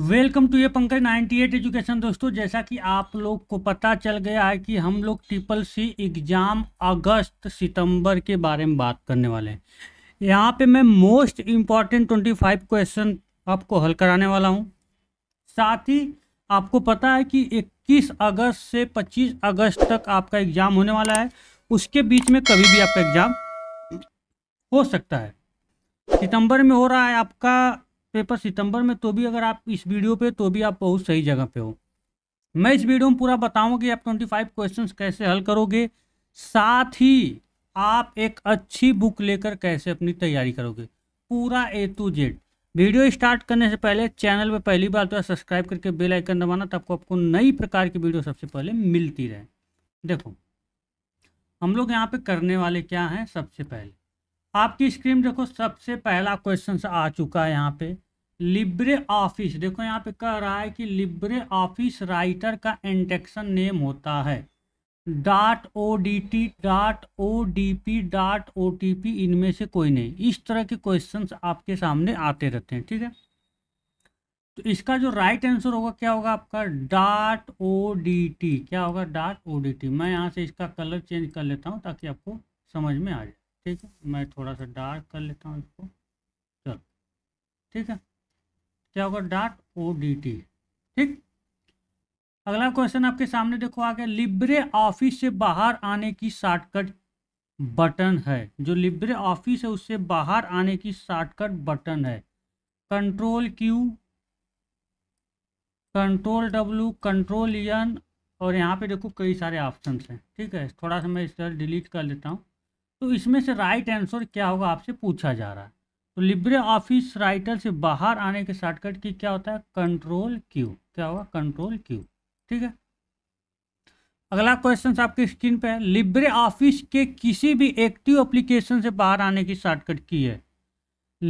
welcome to ये Pankaj 98 education दोस्तों जैसा कि आप लोग को पता चल गया है कि हम लोग ट्रिपल सी एग्ज़ाम अगस्त सितंबर के बारे में बात करने वाले हैं यहाँ पे मैं मोस्ट इम्पॉर्टेंट 25 क्वेश्चन आपको हल कराने वाला हूँ साथ ही आपको पता है कि 21 अगस्त से 25 अगस्त तक आपका एग्ज़ाम होने वाला है उसके बीच में कभी भी आपका एग्ज़ाम हो सकता है सितंबर में हो रहा है आपका पेपर सितंबर में तो भी अगर आप इस वीडियो पे तो भी आप बहुत सही जगह पे हो मैं इस वीडियो में पूरा बताऊंगा कि आप 25 क्वेश्चन कैसे हल करोगे साथ ही आप एक अच्छी बुक लेकर कैसे अपनी तैयारी करोगे पूरा A to Z video start करने से पहले चैनल पर पहली बार तो सब्सक्राइब करके बेल आइकन दबाना को आपको नई प्रकार की वीडियो सबसे पहले मिलती रहे देखो हम लोग यहाँ पे करने वाले क्या हैं सबसे पहले आपकी स्क्रीन में देखो सबसे पहला क्वेश्चन आ चुका है यहाँ पे लिब्रे ऑफिस देखो यहाँ पे कह रहा है कि लिब्रे ऑफिस राइटर का इंटेक्शन नेम होता है dot O D T dot O D P dot O T P इनमें से कोई नहीं इस तरह के क्वेश्चन आपके सामने आते रहते हैं ठीक है तो इसका जो राइट आंसर होगा क्या होगा आपका डॉट ओ डी टी क्या होगा डॉट ओ डी टी मैं यहाँ से इसका कलर चेंज कर लेता हूँ ताकि आपको समझ में आ जाए ठीक है मैं थोड़ा सा डार्क कर लेता हूँ इसको चलो ठीक है क्या होगा डॉट ओ डी टी ठीक अगला क्वेश्चन आपके सामने देखो आ गया लिब्रे ऑफिस से बाहर आने की शॉर्टकट बटन है जो लिब्रे ऑफिस है उससे बाहर आने की शॉर्टकट बटन है control Q control W control N और यहाँ पे देखो कई सारे ऑप्शन हैं ठीक है थोड़ा सा मैं इस तरह डिलीट कर लेता हूँ तो इसमें से राइट आंसर क्या होगा आपसे पूछा जा रहा है तो लिब्रे ऑफिस राइटर से बाहर आने के शॉर्टकट की क्या होता है कंट्रोल क्यू क्या होगा कंट्रोल क्यू ठीक है अगला क्वेश्चन आपके स्क्रीन पे है लिब्रे ऑफिस के किसी भी एक्टिव एप्लीकेशन से बाहर आने की शॉर्टकट की है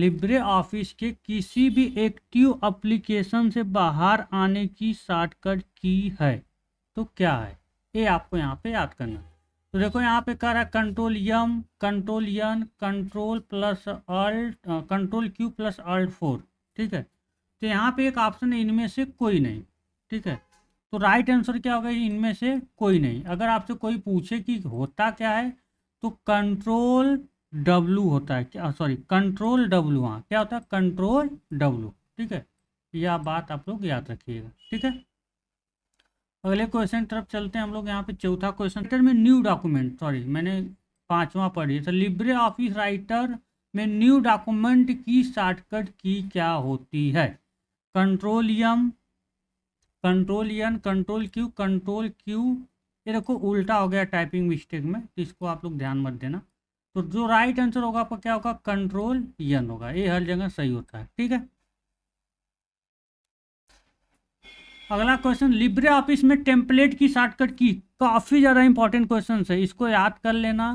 लिब्रे ऑफिस के किसी भी एक्टिव एप्लीकेशन से बाहर आने की शॉर्टकट की है तो क्या है ये आपको यहाँ पे याद करना तो देखो यहाँ पे कह रहा है control M control N control plus alt control Q plus alt four ठीक है तो यहाँ पे एक ऑप्शन है इनमें से कोई नहीं ठीक है तो राइट आंसर क्या होगा इनमें से कोई नहीं अगर आपसे कोई पूछे कि होता क्या है तो कंट्रोल डब्लू होता है क्या सॉरी कंट्रोल डब्लू हाँ क्या होता है कंट्रोल डब्लू ठीक है यह बात आप लोग याद रखिएगा ठीक है अगले क्वेश्चन तरफ चलते हैं हम लोग यहाँ पे चौथा क्वेश्चन में न्यू डॉक्यूमेंट सॉरी मैंने पांचवा पढ़ी तो लिब्रे ऑफिस राइटर में न्यू डॉक्यूमेंट की शॉर्टकट की क्या होती है control M control N control control Q control Q ये देखो उल्टा हो गया टाइपिंग मिस्टेक में तो इसको आप लोग ध्यान मत देना तो जो राइट आंसर होगा आपका क्या होगा कंट्रोल यन होगा ये हर जगह सही होता है ठीक है अगला क्वेश्चन लिब्रे ऑफिस में टेम्पलेट की शॉर्टकट की काफ़ी ज़्यादा इंपॉर्टेंट क्वेश्चन है इसको याद कर लेना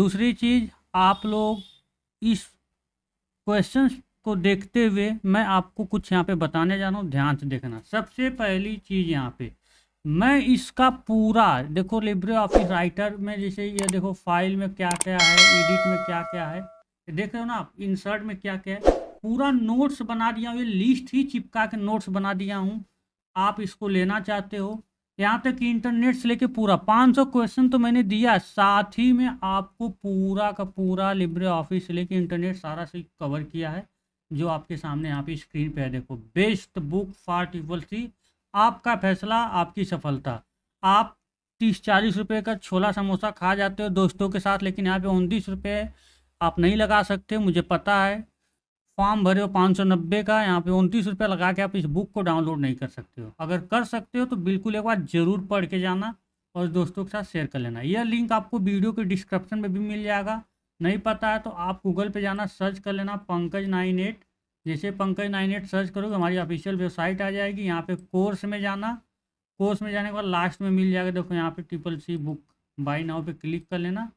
दूसरी चीज़ आप लोग इस क्वेश्चन को देखते हुए मैं आपको कुछ यहाँ पे बताने जा रहा हूँ ध्यान से देखना सबसे पहली चीज़ यहाँ पे मैं इसका पूरा देखो लिब्रे ऑफिस राइटर में जैसे ये देखो फाइल में क्या क्या है एडिट में क्या क्या है देख रहे हो ना आप इंसर्ट में क्या क्या है पूरा नोट्स बना दिया हूँ ये लिस्ट ही चिपका के नोट्स बना दिया हूँ आप इसको लेना चाहते हो यहाँ तक कि इंटरनेट से लेके पूरा 500 क्वेश्चन तो मैंने दिया साथ ही में आपको पूरा का पूरा लिब्रे ऑफिस से लेके इंटरनेट सारा से कवर किया है जो आपके सामने यहाँ पे स्क्रीन पे है देखो best book for triple C आपका फैसला आपकी सफलता आप तीस चालीस रुपये का छोला समोसा खा जाते हो दोस्तों के साथ लेकिन यहाँ पे उनतीस रुपये आप नहीं लगा सकते मुझे पता है फॉर्म भरे हो पाँच सौ नब्बे का यहाँ पे उनतीस रुपया लगा के आप इस बुक को डाउनलोड नहीं कर सकते हो अगर कर सकते हो तो बिल्कुल एक बार ज़रूर पढ़ के जाना और दोस्तों के साथ शेयर कर लेना यह लिंक आपको वीडियो के डिस्क्रिप्शन में भी मिल जाएगा नहीं पता है तो आप गूगल पे जाना सर्च कर लेना पंकज नाइन एट जैसे पंकज नाइन एट सर्च करोगे हमारी ऑफिशियल वेबसाइट आ जाएगी यहाँ पे कोर्स में जाना कोर्स में जाने के बाद लास्ट में मिल जाएगा देखो यहाँ पे triple C book buy now पे क्लिक कर लेना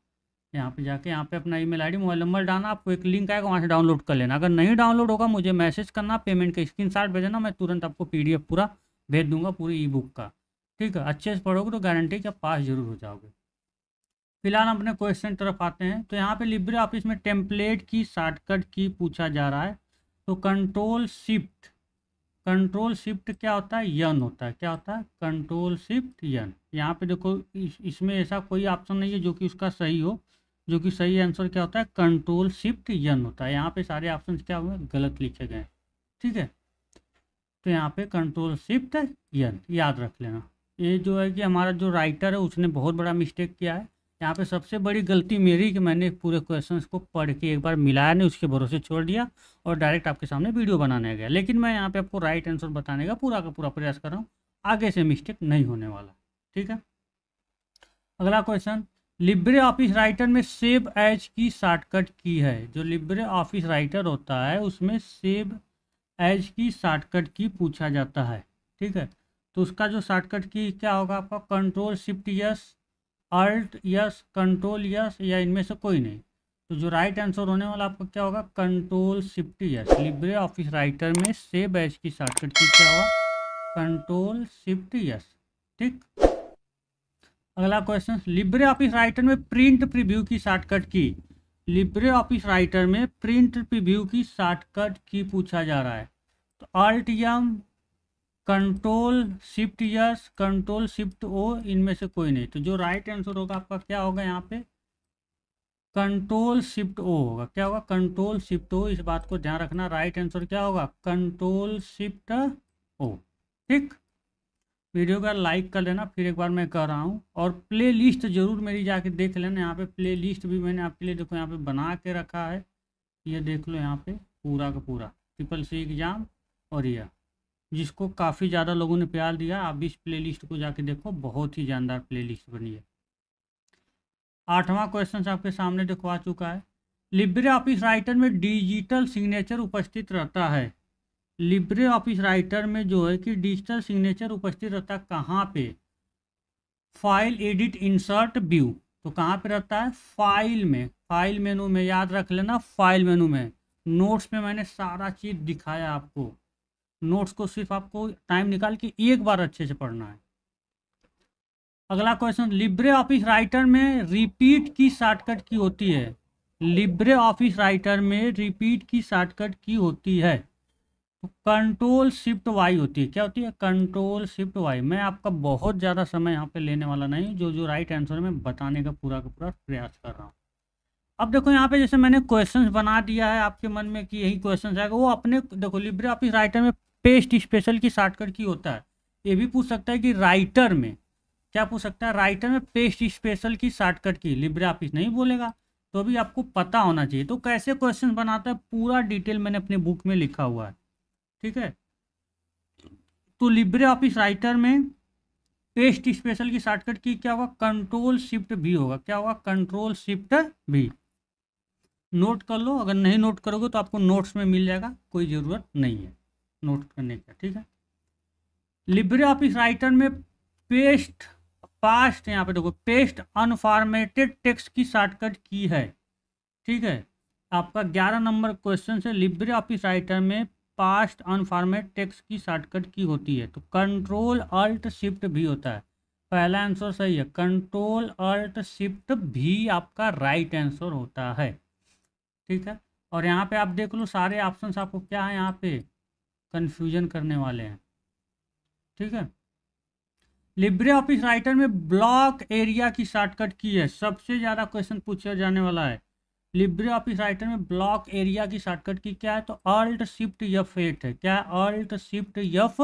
यहाँ पे जाके यहाँ पे अपना ईमेल आईडी मोबाइल नंबर डालना आपको एक लिंक आएगा वहाँ से डाउनलोड कर लेना अगर नहीं डाउनलोड होगा मुझे मैसेज करना पेमेंट का स्क्रीन शॉट भेजना मैं तुरंत आपको पी पूरा भेज दूंगा पूरी ई बुक का ठीक है अच्छे से पढ़ोगे तो गारंटी के पास जरूर हो जाओगे फिलहाल हम अपने क्वेश्चन तरफ आते हैं तो यहाँ पे लिब्रे ऑफिस में टेम्पलेट की शॉर्टकट की पूछा जा रहा है तो कंट्रोल शिफ्ट कंट्रोल शिफ्ट क्या होता है यन होता है क्या होता है कंट्रोल शिफ्ट यन यहाँ पे देखो इसमें ऐसा कोई ऑप्शन नहीं है जो कि उसका सही हो जो कि सही आंसर क्या होता है कंट्रोल शिफ्ट यन होता है यहाँ पे सारे ऑप्शन क्या हुए गलत लिखे गए ठीक है तो यहाँ पे कंट्रोल शिफ्ट यन याद रख लेना ये जो है कि हमारा जो राइटर है उसने बहुत बड़ा मिस्टेक किया है यहाँ पे सबसे बड़ी गलती मेरी कि मैंने पूरे क्वेश्चंस को पढ़ के एक बार मिलाया नहीं उसके भरोसे छोड़ दिया और डायरेक्ट आपके सामने वीडियो बनाने गया लेकिन मैं यहाँ पे आपको राइट आंसर बताने का पूरा का पूरा प्रयास कर रहा हूँ आगे से मिस्टेक नहीं होने वाला ठीक है अगला क्वेश्चन लिब्रे ऑफिस राइटर में सेव एज की शॉर्टकट की है जो लिब्रे ऑफिस राइटर होता है उसमें सेव एज की शॉर्टकट की पूछा जाता है ठीक है तो उसका जो शॉर्टकट की क्या होगा आपका control shift S alt S control S या इनमें से कोई नहीं तो जो राइट आंसर होने वाला आपका क्या होगा control shift S LibreOffice writer में सेव एज की शॉर्टकट की क्या होगा कंट्रोल शिफ्ट यस ठीक अगला क्वेश्चन लिब्रे ऑफिस राइटर में प्रिंट प्रीव्यू की शॉर्टकट की लिब्रे ऑफिस राइटर में प्रिंट प्रीव्यू की शॉर्टकट की पूछा जा रहा है तो alt M control shift S control shift O इनमें से कोई नहीं तो जो राइट आंसर होगा आपका क्या होगा यहाँ पे कंट्रोल शिफ्ट ओ होगा क्या होगा कंट्रोल शिफ्ट ओ इस बात को ध्यान रखना राइट आंसर क्या होगा कंट्रोल शिफ्ट ओ ठीक वीडियो का लाइक कर लेना फिर एक बार मैं कह रहा हूँ और प्ले लिस्ट ज़रूर मेरी जाके देख लेना यहाँ पे प्ले लिस्ट भी मैंने आपके लिए देखो यहाँ पे बना के रखा है ये देख लो यहाँ पे पूरा का पूरा ट्रिपल सी एग्ज़ाम और यह जिसको काफ़ी ज़्यादा लोगों ने प्यार दिया आप इस प्ले लिस्ट को जाके देखो बहुत ही जानदार प्ले लिस्ट बनी है आठवां क्वेश्चन आपके सामने देखो चुका है लिब्रे ऑफिस राइटर में डिजिटल सिग्नेचर उपस्थित रहता है लिब्रे ऑफिस राइटर में जो है कि डिजिटल सिग्नेचर उपस्थित रहता है कहाँ पे फाइल एडिट इंसर्ट व्यू तो कहाँ पे रहता है फाइल में फाइल मेनू में याद रख लेना फाइल मेनू में नोट्स में मैंने सारा चीज़ दिखाया आपको नोट्स को सिर्फ आपको टाइम निकाल के एक बार अच्छे से पढ़ना है अगला क्वेश्चन लिब्रे ऑफिस राइटर में रिपीट की शॉर्टकट की होती है लिब्रे ऑफिस राइटर में रिपीट की शॉर्टकट की होती है कंट्रोल शिफ्ट वाई होती है क्या होती है कंट्रोल शिफ्ट वाई मैं आपका बहुत ज़्यादा समय यहाँ पे लेने वाला नहीं जो जो राइट आंसर मैं बताने का पूरा का पूरा प्रयास कर रहा हूँ अब देखो यहाँ पे जैसे मैंने क्वेश्चंस बना दिया है आपके मन में कि यही क्वेश्चंस आएगा वो अपने देखो लिब्रे ऑफिस राइटर में पेस्ट स्पेशल की शार्टकट की होता है ये भी पूछ सकता है कि राइटर में क्या पूछ सकता है राइटर में पेस्ट स्पेशल की शार्टकट की लिब्रे ऑफिस नहीं बोलेगा तो भी आपको पता होना चाहिए तो कैसे क्वेश्चन बनाता है पूरा डिटेल मैंने अपने बुक में लिखा हुआ है ठीक है तो लिब्रे ऑफिस राइटर में पेस्ट स्पेशल की शॉर्टकट की क्या हुआ कंट्रोल शिफ्ट भी होगा क्या हुआ कंट्रोल शिफ्ट भी नोट कर लो अगर नहीं नोट करोगे तो आपको नोट्स में मिल जाएगा कोई ज़रूरत नहीं है नोट करने का ठीक है लिब्रे ऑफिस राइटर में पेस्ट पास्ट यहाँ पे देखो पेस्ट अनफॉर्मेटेड टेक्स्ट की शॉर्टकट की है ठीक है आपका ग्यारह नंबर क्वेश्चन से लिब्रे ऑफिस राइटर में पास्ट ऑन फॉर्मेट टेक्स्ट की शॉर्टकट की होती है तो कंट्रोल अल्ट शिफ्ट भी होता है पहला आंसर सही है कंट्रोल अल्ट शिफ्ट भी आपका राइट आंसर होता है ठीक है और यहाँ पे आप देख लो सारे ऑप्शंस आपको क्या है यहाँ पे कंफ्यूजन करने वाले हैं ठीक है लिब्रे ऑफिस राइटर में ब्लॉक एरिया की शॉर्टकट की है सबसे ज़्यादा क्वेश्चन पूछा जाने वाला है लिब्रे ऑफिस राइटर में ब्लॉक एरिया की शॉर्टकट की क्या है तो ऑल्ट शिफ्ट यफ एट है क्या ऑल्ट शिफ्ट यफ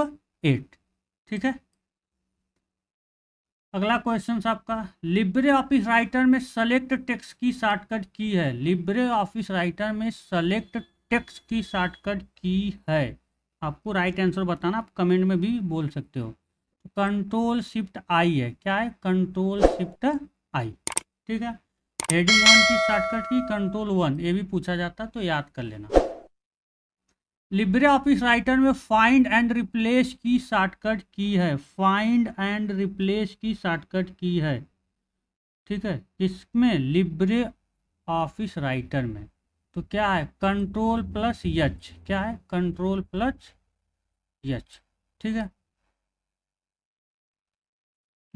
एट ठीक है अगला क्वेश्चन आपका लिब्रे ऑफिस राइटर में सेलेक्ट टेक्स की शॉर्टकट की है लिब्रे ऑफिस राइटर में सेलेक्ट टेक्स की शॉर्टकट की है आपको राइट आंसर बताना आप कमेंट में भी बोल सकते हो कंट्रोल शिफ्ट आई है क्या है कंट्रोल शिफ्ट आई ठीक है हेडिंग वन की शॉर्टकट की कंट्रोल वन ये भी पूछा जाता है तो याद कर लेना लिब्रे ऑफिस राइटर में फाइंड एंड रिप्लेस की शॉर्टकट की है फाइंड एंड रिप्लेस की शॉर्टकट की है ठीक है किसमें लिब्रे ऑफिस राइटर में तो क्या है कंट्रोल प्लस यच क्या है कंट्रोल प्लस यच ठीक है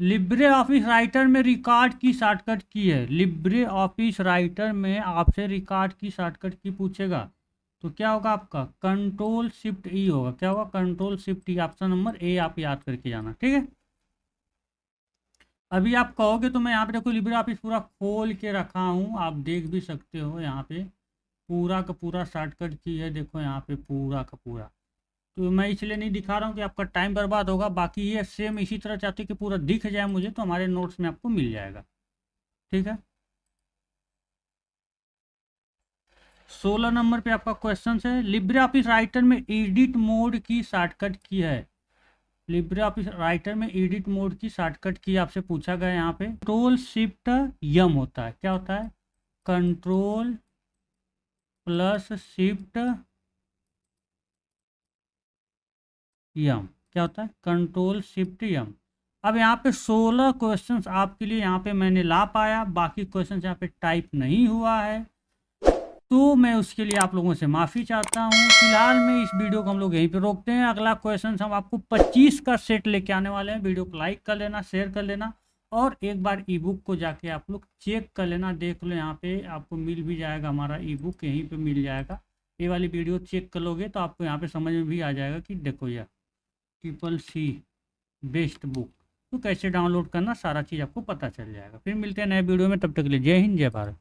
लिब्रे ऑफिस राइटर में रिकॉर्ड की शॉर्टकट की है लिब्रे ऑफिस राइटर में आपसे रिकॉर्ड की शॉर्टकट की पूछेगा तो क्या होगा आपका कंट्रोल शिफ्ट ई होगा क्या होगा control shift E option number A आप याद करके जाना ठीक है अभी आप कहोगे तो मैं यहाँ पे देखो लिब्रे ऑफिस पूरा खोल के रखा हूँ आप देख भी सकते हो यहाँ पे पूरा का पूरा शॉर्टकट की है देखो यहाँ पे पूरा का पूरा तो मैं इसलिए नहीं दिखा रहा हूँ कि आपका टाइम बर्बाद होगा बाकी ये सेम इसी तरह चाहते कि पूरा दिख जाए मुझे तो हमारे नोट्स में आपको मिल जाएगा ठीक है सोलह नंबर पे आपका क्वेश्चन है लिब्रे ऑफिस राइटर में एडिट मोड की शॉर्टकट की है लिब्रे ऑफिस राइटर में एडिट मोड की शॉर्टकट की आपसे पूछा गया यहाँ पे कंट्रोल शिफ्ट यम होता है क्या होता है कंट्रोल प्लस शिफ्ट यम क्या होता है कंट्रोल शिफ्ट यम अब यहाँ पे 16 क्वेश्चंस आपके लिए यहाँ पे मैंने ला पाया बाकी क्वेश्चंस यहाँ पे टाइप नहीं हुआ है तो मैं उसके लिए आप लोगों से माफ़ी चाहता हूँ फिलहाल में इस वीडियो को हम लोग यहीं पे रोकते हैं अगला क्वेश्चन हम आपको 25 का सेट लेके आने वाले हैं वीडियो को लाइक कर लेना शेयर कर लेना और एक बार ई बुक को जाके आप लोग चेक कर लेना देख लो यहाँ पे आपको मिल भी जाएगा हमारा ई बुक यहीं पर मिल जाएगा ये वाली वीडियो चेक कर लोगे तो आपको यहाँ पर समझ में भी आ जाएगा कि देखो यार ट्रिपल सी बेस्ट बुक तो कैसे डाउनलोड करना सारा चीज़ आपको पता चल जाएगा फिर मिलते हैं नए वीडियो में तब तक के लिए जय हिंद जय भारत